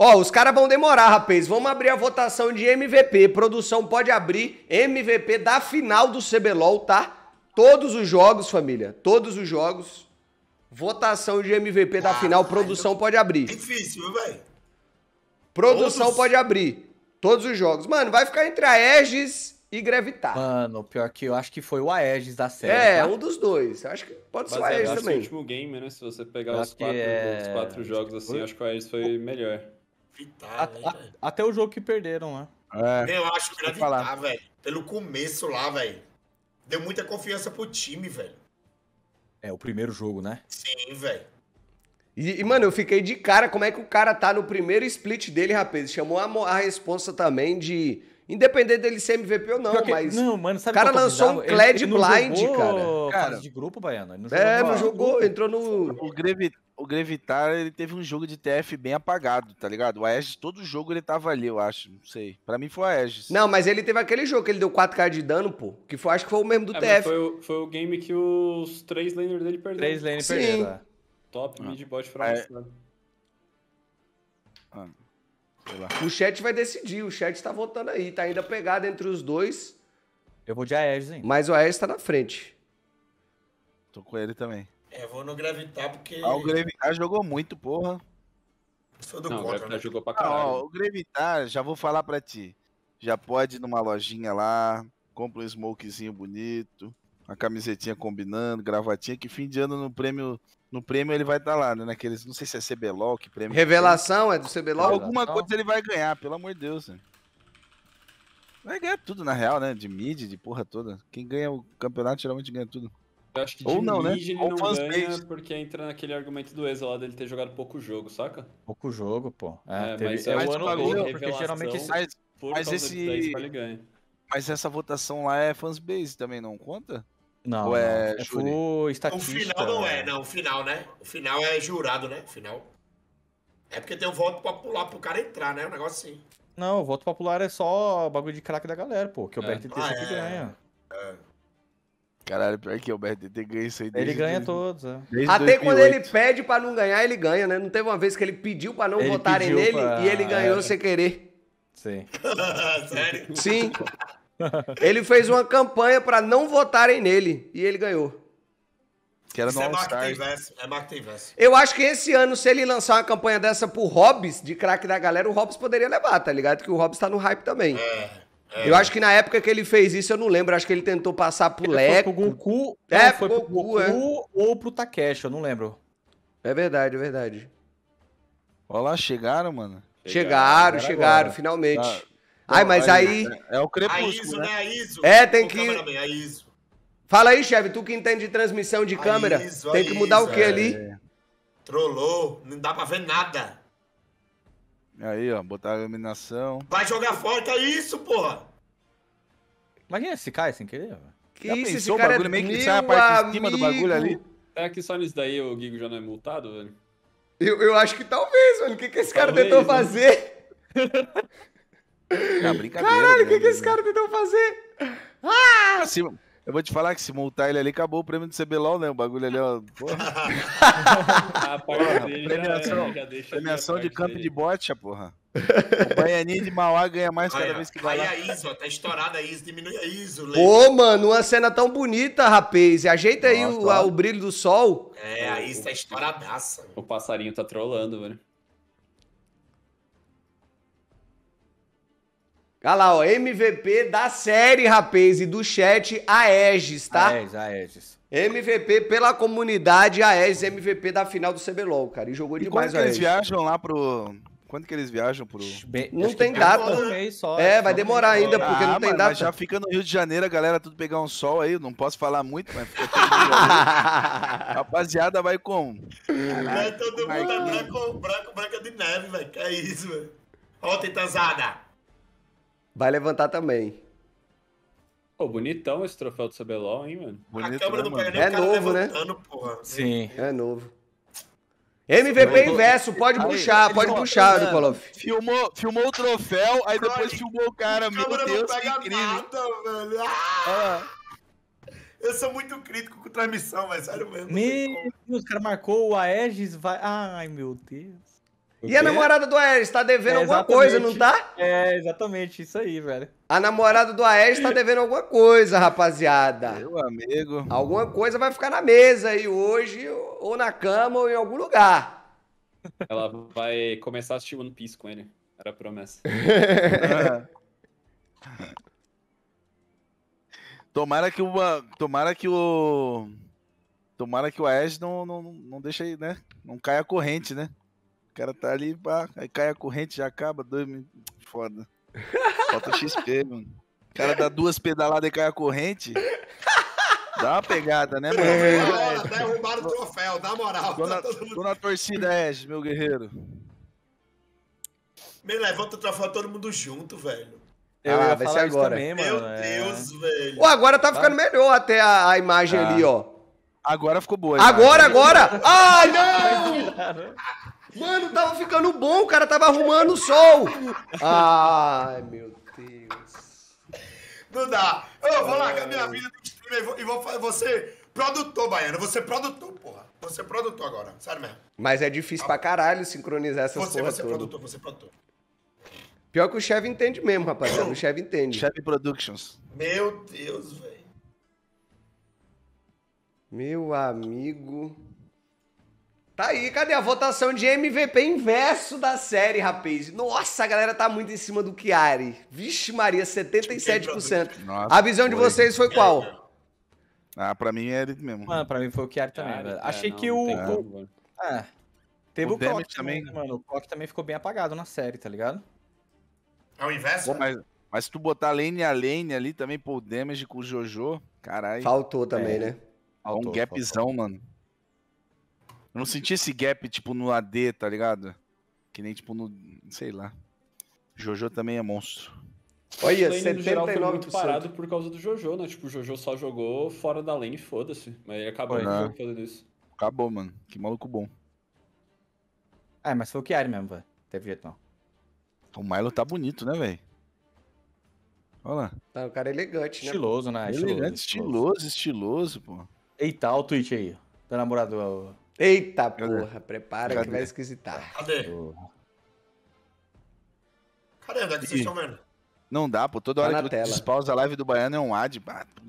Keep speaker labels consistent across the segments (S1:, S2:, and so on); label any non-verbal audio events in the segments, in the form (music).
S1: Ó, os caras vão demorar, rapaz. Vamos abrir a votação de MVP. Produção pode abrir MVP da final do CBLOL, tá? Todos os jogos, família. Todos os jogos. Votação de MVP da ah, final, vai, produção eu... pode abrir. É
S2: difícil, vai velho?
S1: Produção Todos... pode abrir. Todos os jogos. Mano, vai ficar entre a Aegis e Gravitar. Mano, pior que eu acho que foi o Aegis da série. É, tá? um dos dois. Eu acho que
S3: pode
S4: ser o Aegis também. Que o último game, né? Se você pegar os quatro, é... os quatro, jogos assim, acho que o Aegis foi melhor. Pitar,
S3: né, a, velho, a, até o jogo que perderam lá. É, eu acho era evitar, ah, velho. Pelo começo lá, velho. Deu muita confiança
S1: pro time, velho. É,
S3: o primeiro jogo, né?
S1: Sim, velho. E, e, mano, eu fiquei de cara como é que o cara tá no primeiro split dele, rapaz. Chamou a, a responsa também de. Independente dele ser MVP ou não, mas. Não, mano, sabe o cara é lançou um Cled Blind, jogou,
S2: cara. cara. de
S3: grupo, Baiano. Ele
S1: não é, não
S2: jogou, entrou no. O Greve Grevitar, ele teve um jogo de TF bem apagado, tá ligado? O Aegis, todo jogo ele tava ali, eu acho. Não sei.
S1: Pra mim foi o Aegis. Não, mas ele teve aquele jogo que ele deu 4k de dano, pô. Que foi, acho que foi o mesmo do é, TF. Foi
S4: o, foi, o game que os três laners dele perderam. Três laners perderam, é. Top, ah. mid, bot, é.
S1: fracassado. É... lá. o chat vai decidir, o chat tá votando aí. Tá ainda pegado entre os dois. Eu vou de Aegis, hein? Mas o Aegis tá na frente. Tô com ele também. É, eu vou no Gravitar porque. Ah, o Gravitar jogou
S2: muito, porra.
S4: Sou do não, contra, o Gravitar né? jogou pra caralho. Ah, ó,
S2: o Gravitar, já vou falar pra ti. Já pode ir numa lojinha lá, compra um smokezinho bonito, a camisetinha combinando, gravatinha, que fim de ano no prêmio. No prêmio ele vai estar tá lá, né? Naqueles, não sei se é CBLOL, que prêmio. Revelação que é do CBLOL? Alguma Revelação. coisa ele vai ganhar, pelo amor de Deus. Né? Vai ganhar tudo, na real, né? De mid, de porra toda. Quem ganha o campeonato geralmente ganha tudo.
S4: Eu acho que de Ou não, né? ele Ou não ganha base. porque entra naquele argumento do Exa lá dele ter jogado pouco jogo, saca?
S2: Pouco
S3: jogo, pô. É, é teve... mas é, é o ano dele, né? porque geralmente esse... mas, esse ele ganha.
S2: Mas essa votação lá é fans base também, não conta?
S3: Não, é, é estatística. O final não né? é, não. O final, né? O final é jurado, né? O final. É porque tem um voto popular pro cara entrar, né? Um negócio assim. Não, o voto popular é só bagulho de craque da galera, pô. Que o é. BRTT ah, sempre é. ganha. É.
S2: Caralho, pior que o BRTT ganha isso aí. Desde, ele ganha todos, é. Até 2008. quando ele
S1: pede pra não ganhar, ele ganha, né? Não teve uma vez que ele pediu pra não ele votarem nele pra... e ele ganhou é. sem querer. Sim. (laughs) Sério? Sim. ele fez uma campanha pra não votarem nele e ele ganhou. Que era Isso é marketing invest, é marketing Eu acho que esse ano, se ele lançar uma campanha dessa pro Hobbs, de craque da galera, o Hobbs poderia levar, tá ligado? Que o Hobbs tá no hype também. É. É. Eu acho que na época que ele fez isso, eu não lembro. Acho que ele tentou passar pro Leco. É, foi pro Goku. É, foi pro Goku é. ou pro Takeshi, eu não lembro. É verdade, é
S3: verdade. Olha lá, chegaram, mano. Chegaram, chegaram, chegaram finalmente. Tá.
S1: Ai, mas é, aí. É, é o crepúsculo. A ISO, né? A ISO. Né? É, tem o que. a ISO. Fala aí, chefe, tu que entende de transmissão de a câmera. ISO, tem que mudar ISO, o que é. ali? Trollou, não dá pra ver nada.
S2: Aí, ó, a
S1: iluminação. Vai jogar fora é isso, porra!
S3: Imagina se cai sem querer, velho.
S1: Que Já isso, pensou, esse cara o é bagulho
S2: é meio que sai a parte de cima do bagulho ali.
S4: Será que só nisso daí o Gigo já não é multado, velho? Eu, eu acho que talvez, velho. O que, que esse cara
S2: tentou né?
S1: fazer?
S2: É (laughs) Caralho, o que, que né? esse cara
S1: tentou fazer? Ah! Assim,
S2: eu vou te falar que se multar ele ali, acabou o prêmio do CBLOL, né? O bagulho ali, ó. (laughs) Porra. Ah, a porra, premiação, já, já premiação de campo de bote, porra. (laughs) O Baianinho de Mauá ganha mais
S3: cada vez que vai. Olha a é ISO, tá estourada a ISO, diminui a ISO. Lê. Ô,
S1: mano, uma cena tão bonita, rapaz. Ajeita Nossa, aí o, a, o, brilho do sol.
S3: É, a ISO tá estouradaça. O passarinho
S1: tá trolando, mano. Olha lá, ó, MVP da série, rapaz, e do chat, a Aegis, tá? Aegis, Aegis. MVP pela comunidade, a Aegis, MVP da final do CBLOL, cara, e jogou e demais quando quanto que eles
S2: viajam lá pro... Quando que eles viajam pro... não tem data.
S1: é, vai demorar ainda, porque não ah, tem data. já
S2: fica no Rio de Janeiro, a galera tudo pegar um sol aí, não posso falar muito, mas fica (laughs) Rapaziada, vai com. Caralho, todo mundo branco, branco, branca de neve, velho, que é isso, velho. Ó, tentazada
S1: vai levantar também.
S4: Pô, oh, bonitão esse troféu do CBLOL, hein,
S1: mano? a câmera não pega nem é novo, né? Porra. Sim. É novo. MVP inverso, pode aí, puxar, pode puxar, tá Nikolov.
S2: Filmou, filmou o troféu, aí depois
S3: filmou o cara,
S2: meu Deus, que incrível. Nada, velho. Ah! Ah. Eu sou
S3: muito crítico com transmissão, mas sério mesmo. Meu Deus, o cara marcou o Aegis, vai... Ai,
S1: meu Deus. E a namorada do
S3: Aéres tá devendo é, alguma coisa, não tá? É, exatamente,
S1: isso aí, velho. A namorada do Aéres tá devendo alguma coisa, rapaziada. Meu amigo. Alguma coisa vai ficar na mesa aí hoje, ou na cama, ou em algum lugar.
S4: (laughs) Ela vai começar a assistir One Piece com ele. Era promessa. (laughs)
S2: tomara que uma. Tomara que o. Tomara que o Aéres não, não, não deixe, né? Não caia a corrente, né? cara tá ali, pá, aí cai a corrente, já acaba, dois minutos. Foda. Falta XP, mano. O cara dá duas pedaladas e cai a corrente. Dá uma pegada, né, mano? É, é.
S3: Derrubaram o troféu, dá moral.
S2: Tô na, tá tô na torcida,
S1: Ed, meu guerreiro.
S2: Me levanta o troféu todo mundo junto, velho.
S1: Eu ah, vai ser agora. Também, Meu é. Deus, é... velho. Pô, agora tá ficando melhor até a, a imagem ah. ali, ó. Agora ficou boa. Agora, agora! Ai, ah, não! Mano, tava ficando bom, o cara tava arrumando o sol. Ai, meu Deus.
S2: Não dá. Eu vou largar minha vida no stream e vou, vou, Você produtor, Baiano. Você produtor, porra. Você é produtor agora, sério mesmo.
S1: Mas é difícil tá. pra caralho sincronizar essas você, Você é produtor, você é produtor. Pior que o chefe entende mesmo, rapaziada. O chefe entende. Chefe Productions.
S2: Meu Deus, velho.
S1: Meu amigo. Tá aí, cadê a votação de MVP inverso da série, rapaz? Nossa, a galera tá muito em cima do Chiari. Vixe Maria, 77%. Nossa, a visão foi. de vocês foi qual?
S2: Ah, pra mim é ele mesmo. Mano,
S3: pra mim foi o Chiari também, Chiari,
S2: Achei que o... Tem o...
S3: Ah, teve o, o Clock também, né, mano? O Clock também ficou bem apagado na série, tá ligado? É o inverso? Pô, né?
S2: mas, mas se tu botar lane a lane ali também, pô, o damage com o Jojo, caralho. Faltou também, é. né? Faltou, um gapzão, faltou. mano. Eu não senti esse gap, tipo, no AD, tá ligado? Que nem, tipo, no. sei lá. Jojo também é monstro.
S4: Olha, lane, 79%. No geral, foi muito parado por causa do Jojo, né? Tipo, o Jojo só jogou fora da lane, foda-se. Mas ele acabou uhum. fazendo isso.
S2: Acabou, mano. Que maluco bom. Ah, mas foi o Kiari mesmo, velho. Teve jeito não. O Milo tá bonito, né, velho?
S3: Olha lá.
S1: Tá, o cara é elegante, né? Estiloso, né? Elegante, estiloso,
S3: estiloso, pô. Eita, olha o tweet aí. Do namorado. Eita porra, prepara Cadê? que vai
S1: esquisitar.
S3: Cadê? Cadê? Onde
S1: é que vocês estão vendo? Não dá, pô. Toda tá hora que tela. Pausa a live do Baiano é um ad.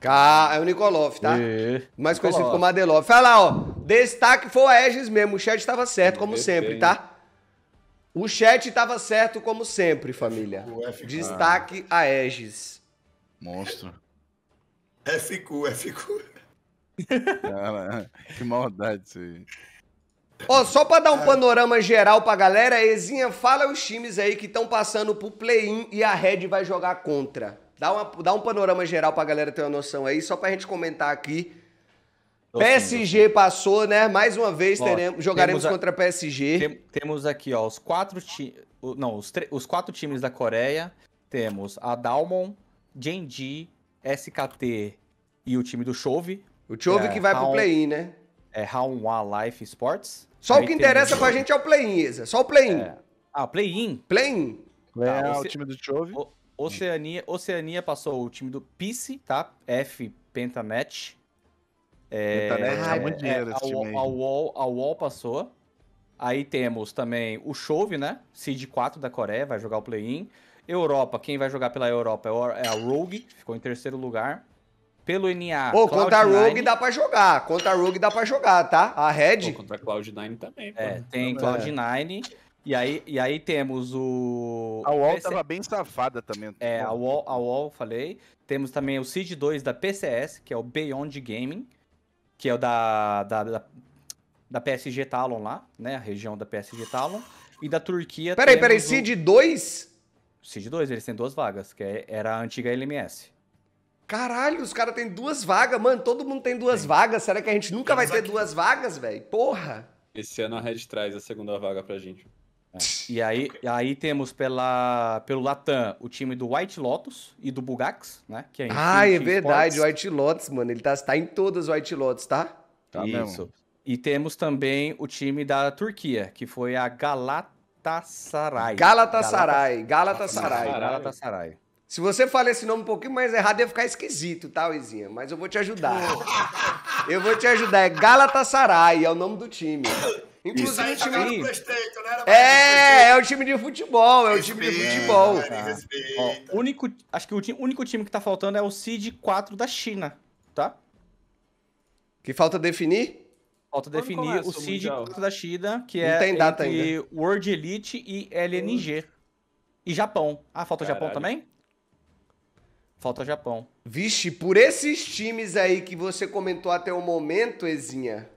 S1: Cá, é o Nikolov, tá? E... É. Mais conhecido Nicolov. como Adelov. Fala lá, ó. Destaque foi a Aegis mesmo. O chat estava certo, como sempre, tá? O chat estava certo, como sempre, família. FQ. Destaque a Aegis. Monstro. FQ, FQ.
S2: Cara, (laughs) que maldade isso aí.
S1: Ó, só para dar um panorama geral pra galera, Ezinha, fala os times aí que estão passando pro play-in e a Red vai jogar contra. Dá, uma, dá um panorama geral pra galera ter uma noção aí, só pra gente comentar aqui. PSG passou, né? Mais uma vez Lógico, teremos, jogaremos a, contra PSG.
S3: Tem, temos aqui, ó, os quatro times. Não, os, os quatro times da Coreia. Temos a Dalmon, Genji, SKT e o time do Chove,
S1: o Chove é, que vai pro play-in, né? É Round 1 Life Sports. Só o que interessa pra gente é o play-in, Isa. Só o play-in. É. Ah, play-in? Play-in. ah, é tá, o time do Chove.
S3: Oceania, Oceania passou o time do PICE, tá? F Pentamatch. É, Pentamatch é, muito é, dinheiro é, esse a, time aí. A Wall, a Wall passou. Aí temos também o Chove, né? Seed 4 da Coreia vai jogar o play-in. Europa, quem vai jogar pela Europa é, é a Rogue, ficou em terceiro lugar pelo NA. Ô, contra a Rogue
S1: dá pra jogar. Contra a Rogue dá pra jogar, tá? A Red. contra
S3: a Cloud9 também. É, mano. tem é. Cloud9. E aí, e aí temos o. A UOL PC... tava bem safada também. É, a UOL, a wall falei. Temos também o Seed 2 da PCS, que é o Beyond Gaming, que é o da, da, da, da PSG Talon lá, né? A região da PSG Talon. E da Turquia. Peraí, peraí, o... Seed 2? Seed 2, eles têm duas vagas,
S1: que é, era a antiga LMS. Caralho, os caras têm duas vagas, mano. Todo mundo tem duas Sim. vagas. Será que a gente nunca vai ter duas vagas, velho? Porra!
S4: Esse ano a Red traz a segunda
S3: vaga pra gente. É. E aí, aí temos pela, pelo Latam o time do
S1: White Lotus e do Bugax, né? Que é ah, é verdade, o White Lotus, mano. Ele tá, tá em todas o White Lotus, tá?
S3: Tá Isso. mesmo. E temos também o time da Turquia, que
S1: foi a Galatasaray. Galatasaray, Galatasaray. Galatasaray. Galatasaray. Se você falar esse nome um pouquinho mais errado, ia ficar esquisito, tá, Izinha? Mas eu vou te ajudar. eu vou te ajudar. É Galatasaray, é o nome do time. Inclusive, Isso. o time... Presteito, né? É, é o time de futebol, é respeita, o time de futebol. Cara, tá. Ó,
S3: único, acho que o único time que tá faltando é o CID 4 da China, tá?
S1: Que falta definir?
S3: Falta Quando definir o CID 4
S1: da China, que Não é tem data entre ainda.
S3: World Elite e LNG. E Japão. Ah, falta Caralho. Japão também?
S1: Falta Japão. Vixe, por esses times aí que você comentou até o momento, Ezinha.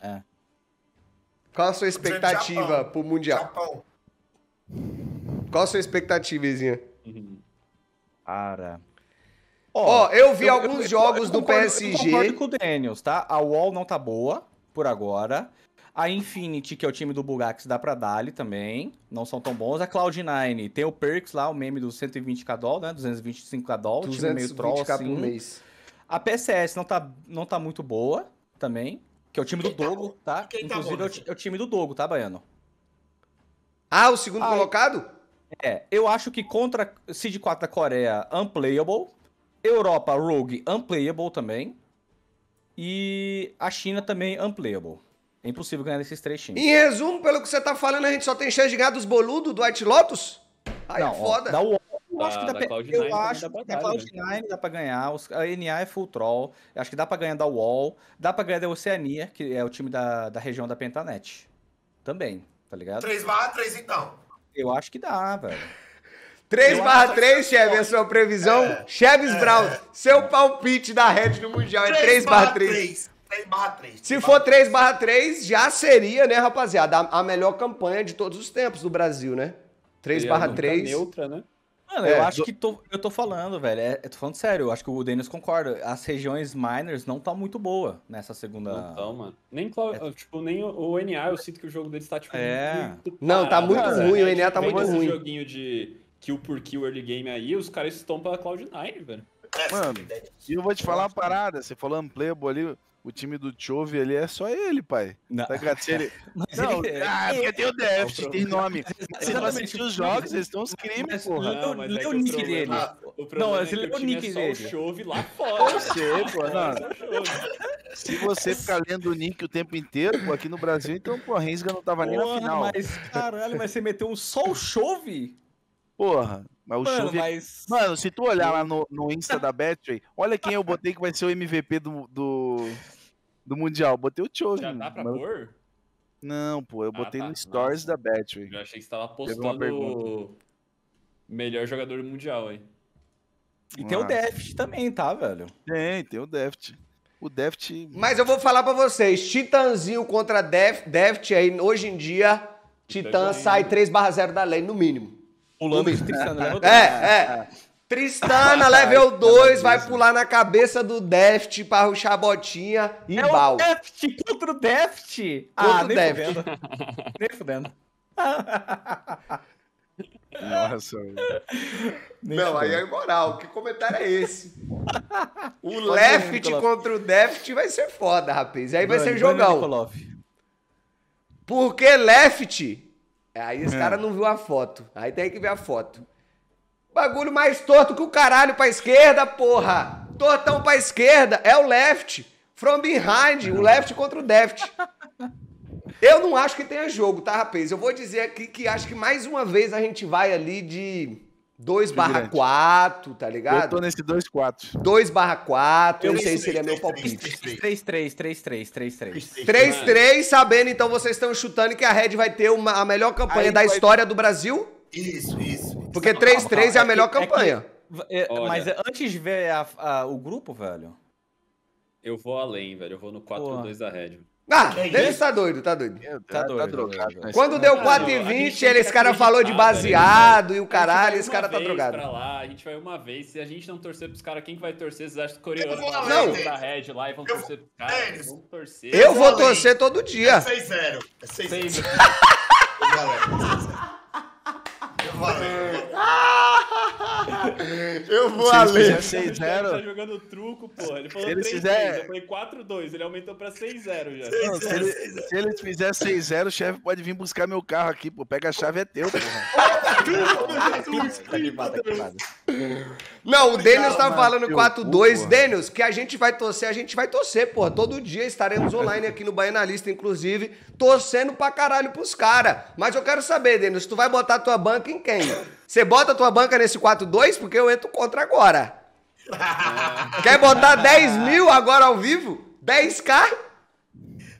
S1: É. Qual a sua expectativa pro Mundial? Japão. Qual a sua expectativa, Ezinha? Cara. Ó, oh, eu vi eu, alguns eu, eu, jogos do concordo, PSG. Eu concordo com o
S3: Daniels, tá? A wall não tá boa por agora. A Infinity, que é o time do Bugax, dá pra Dali também. Não são tão bons. A Cloud9 tem o Perks lá, o meme dos 120k doll, né? 225k doll, 225 time meio troll assim. mês. A PSS não tá, não tá muito boa também, que é o time do tá Dogo, tá? tá? Inclusive tá bom, é, é, o, time do Dogo, tá, Baiano? Ah, o segundo colocado? É, eu acho que contra Cid 4 da Coreia, unplayable. Europa, Rogue, unplayable também. E a China também unplayable. É impossível ganhar desses três times. Em
S1: resumo, pelo que você tá falando, a gente só tem chance de ganhar dos boludos do White Lotus? Aí não, é foda. Ó, dá o eu acho que dá, pra, ganhar. eu acho dá que a Cloud9
S3: né? dá pra ganhar, os, a NA é full troll, acho que dá pra ganhar da Wall, dá pra ganhar da Oceania, que é o time da, da região da Pentanet. Também,
S1: tá ligado? 3 barra 3 então. Eu acho que dá, velho. 3 barra 3, Cheves, é a sua previsão. É, Cheves é, Brown, seu palpite da Red do Mundial é 3 barra 3. 3 3. Se for 3 3, já seria, né, rapaziada, a, a, melhor campanha de todos os tempos do Brasil, né? 3 3 barra 3. Neutra, né? Mano, é, eu acho do... que
S3: tô, eu tô falando, velho. É, eu tô falando sério, eu acho que o Denis concorda. As regiões miners não tá muito boa nessa segunda. Não tão,
S4: mano. Nem, Clau... é... tipo, nem o, o, NA, eu sinto que o jogo deles tá, tipo, é... muito. Não, tá muito cara, ruim, o é, NA tá tipo, muito ruim. joguinho de kill por kill early game aí, os caras estão pela Cloud9, velho.
S2: É, mano, é, e eu vou te falar uma parada, você falou um Unplayable ali, o time do Chove ele é só ele, pai. Não. Tá ligado? Se ele... (laughs)
S4: Mas não, ele... É. ah, porque tem
S2: o déficit, tem nome. se não assistir os jogos, é eles estão os crimes, porra. Não, é lê o, nick dele. não, mas lê o nick dele. (laughs) o Chove
S4: lá fora. Eu sei, pô,
S2: não. Se você ficar lendo o nick o tempo inteiro, pô, aqui no Brasil, então, pô, a Rensga não tava porra, nem na final. Mas, caralho, mas você meteu um só o Chove? Porra, mas o Mano, Chove... mas... Mano, se tu olhar lá no, no Insta da Battery, olha quem eu botei que vai ser o MVP do... do do Mundial. Botei o Chosen. Já dá pra mas... pôr? Não, pô, eu ah, botei tá. no Stories Nossa. da Battery. Eu
S4: achei que você tava postando melhor jogador do Mundial, hein? E
S1: Nossa. tem o ah. Deft também, tá,
S2: velho? Tem, tem o Deft.
S1: O Deft. Mas eu vou falar para vocês: Titanzinho contra Deft, Deft aí, hoje em dia, Titã sai 3/0 da lei, no mínimo. Pulando no mínimo. É, é. Tristana, level 2, vai pular na cabeça do Deft para ruxar a botinha e é bal. O Deft contra o Deft! Ah, contra ah, o nem Deft.
S3: Fudendo. (laughs) nem fudendo. Nossa.
S1: Não, aí é moral Que comentário é esse? O left contra o deft vai ser foda, rapaz. Aí vai ser jogão. Porque left. Aí os é. caras não viu a foto. Aí tem que ver a foto. Bagulho mais torto que o caralho pra esquerda, porra. Tortão pra esquerda. É o left. From behind. O left contra o deft. Eu não acho que tenha jogo, tá, rapaz? Eu vou dizer aqui que acho que mais uma vez a gente vai ali de 2 barra 4, tá ligado? Eu tô nesse 2 4. 2 barra 4, não sei se seria meu palpite.
S3: 3, 3, 3, 3, 3, 3. 3, 3,
S1: sabendo, então vocês estão chutando que a Red vai ter uma, a melhor campanha da história do Brasil? Isso, isso. Porque 3-3 é a melhor que, campanha.
S3: É que, é, é mas antes de ver a, a, o grupo, velho. Eu vou além,
S4: velho. Eu vou no 4-2 da Red.
S1: Ah, ele tá doido, tá doido.
S4: Tá, tá doido. Tá drogado. Tá Quando deu 4 e 20, ele, esse cara falou de baseado
S1: velho, e o caralho, esse cara tá drogado. Pra lá,
S4: a gente vai uma vez, se a gente não torcer pros caras, quem que vai torcer? Vocês acham coreano? Não. Da Red lá e vão eu, torcer pros
S1: caras. Vão torcer. Eu vou torcer todo é dia. É 6-0. É 6-0. Eu vou Se além. Se ele tá jogando truco, porra. Ele falou 3-3, fizer... eu falei 4-2, ele aumentou
S4: pra 6-0 já. Não,
S2: se, ele, se ele fizer 6-0, o chefe pode vir buscar meu
S1: carro aqui, pô. Pega a chave, é teu, porra. Tá Não, o Daniels tá falando 4-2. Daniels, que a gente vai torcer, a gente vai torcer, porra. Todo dia estaremos online aqui no Baianalista, Lista, inclusive, torcendo pra caralho pros caras. Mas eu quero saber, Daniels, tu vai botar tua banca em quem? Você bota a tua banca nesse 4-2 porque eu entro contra agora. (laughs) Quer botar 10 mil agora ao vivo? 10k?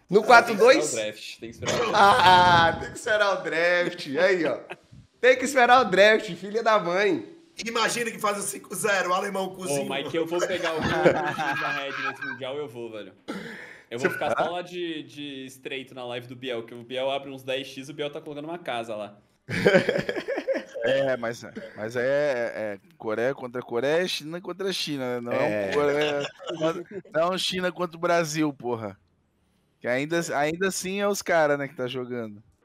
S1: No 4-2? Tem que esperar o ah, draft. Ah, tem que esperar o draft. Aí, ó. Tem que esperar o draft, filha da mãe. Imagina que faz o 5-0, o alemão cozinha. Ô, mas que eu vou pegar o (laughs) da
S4: Red nesse Mundial, eu vou, velho. Eu vou ficar só lá de, de estreito na live do Biel, que o Biel abre uns 10x, e o Biel tá colocando uma casa lá. (laughs)
S2: É, mas, mas é, é, é Coreia contra Coreia, é China contra China, né? não é, Coreia, não China contra o Brasil, porra. Que ainda, ainda assim é os caras, né, que tá jogando.